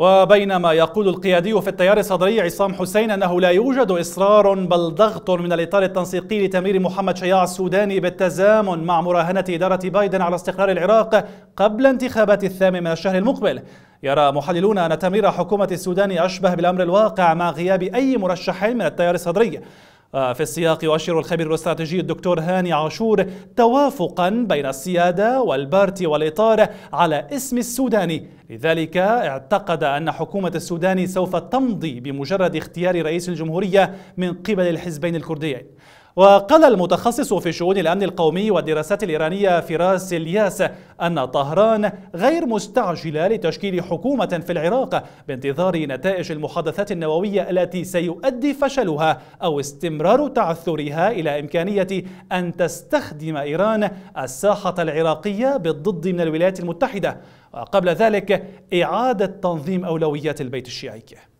وبينما يقول القيادي في التيار الصدري عصام حسين أنه لا يوجد إصرار بل ضغط من الإطار التنسيقي لتمرير محمد شياع السوداني بالتزامن مع مراهنة إدارة بايدن على استقرار العراق قبل انتخابات الثامن من الشهر المقبل يرى محللون أن تمرير حكومة السودان أشبه بالأمر الواقع مع غياب أي مرشح من التيار الصدري آه، في السياق يؤشر الخبير الاستراتيجي الدكتور هاني عاشور توافقا بين السيادة والبارتي والإطار على اسم السوداني لذلك اعتقد أن حكومة السودان سوف تمضي بمجرد اختيار رئيس الجمهورية من قبل الحزبين الكرديين وقال المتخصص في شؤون الأمن القومي والدراسات الإيرانية فراس الياس أن طهران غير مستعجلة لتشكيل حكومة في العراق بانتظار نتائج المحادثات النووية التي سيؤدي فشلها أو استمرار تعثرها إلى إمكانية أن تستخدم إيران الساحة العراقية بالضد من الولايات المتحدة وقبل ذلك إعادة تنظيم أولويات البيت الشيعي